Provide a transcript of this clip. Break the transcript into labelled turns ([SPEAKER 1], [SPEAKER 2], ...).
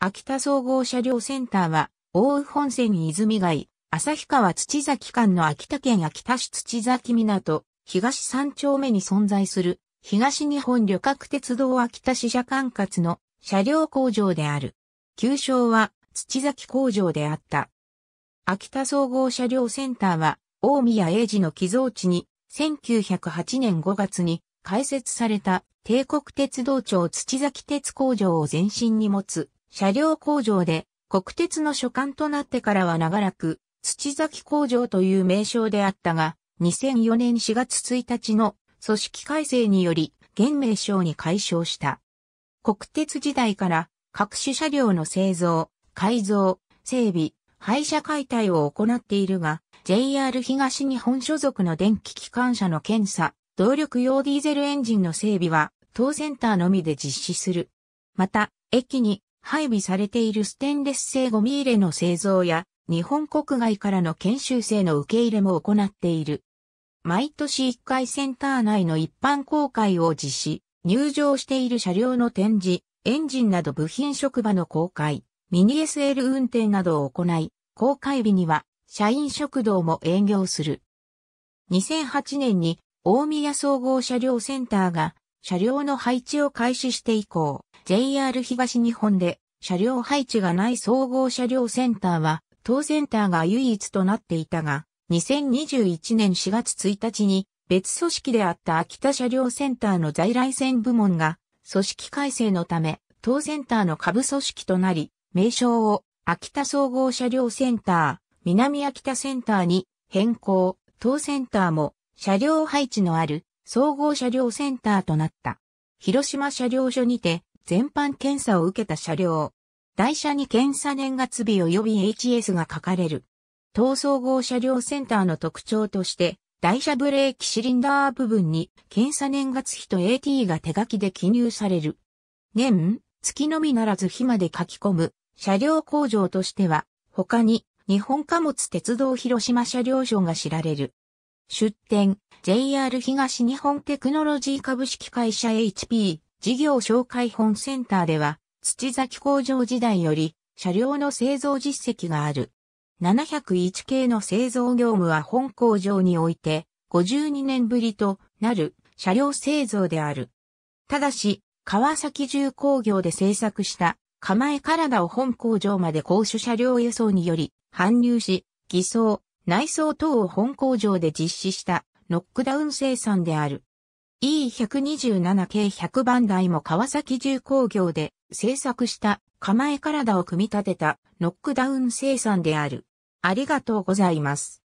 [SPEAKER 1] 秋田総合車両センターは、大宇本線泉街、旭川土崎間の秋田県秋田市土崎港、東三丁目に存在する、東日本旅客鉄道秋田支社管轄の車両工場である。旧称は土崎工場であった。秋田総合車両センターは、大宮英治の寄贈地に、1908年5月に開設された帝国鉄道庁土崎鉄工場を前身に持つ車両工場で国鉄の所管となってからは長らく土崎工場という名称であったが、2004年4月1日の組織改正により現名称に解消した。国鉄時代から各種車両の製造、改造、整備、廃車解体を行っているが、JR 東日本所属の電気機関車の検査、動力用ディーゼルエンジンの整備は、当センターのみで実施する。また、駅に配備されているステンレス製ゴミ入れの製造や、日本国外からの研修生の受け入れも行っている。毎年1回センター内の一般公開を実施、入場している車両の展示、エンジンなど部品職場の公開、ミニ SL 運転などを行い、公開日には社員食堂も営業する。2008年に大宮総合車両センターが車両の配置を開始して以降、JR 東日本で車両配置がない総合車両センターは、当センターが唯一となっていたが、2021年4月1日に別組織であった秋田車両センターの在来線部門が組織改正のため、当センターの下部組織となり、名称を秋田総合車両センター、南秋田センターに変更、当センターも車両配置のある総合車両センターとなった。広島車両所にて全般検査を受けた車両。台車に検査年月日及び HS が書かれる。逃走後車両センターの特徴として、台車ブレーキシリンダー部分に検査年月日と AT が手書きで記入される。年、月のみならず日まで書き込む車両工場としては、他に日本貨物鉄道広島車両所が知られる。出展、JR 東日本テクノロジー株式会社 HP、事業紹介本センターでは、土崎工場時代より、車両の製造実績がある。701系の製造業務は本工場において、52年ぶりとなる車両製造である。ただし、川崎重工業で製作した構え体を本工場まで公主車両輸送により搬入し、偽装、内装等を本工場で実施したノックダウン生産である。E127 系100番台も川崎重工業で製作した構え体を組み立てたノックダウン生産である。ありがとうございます。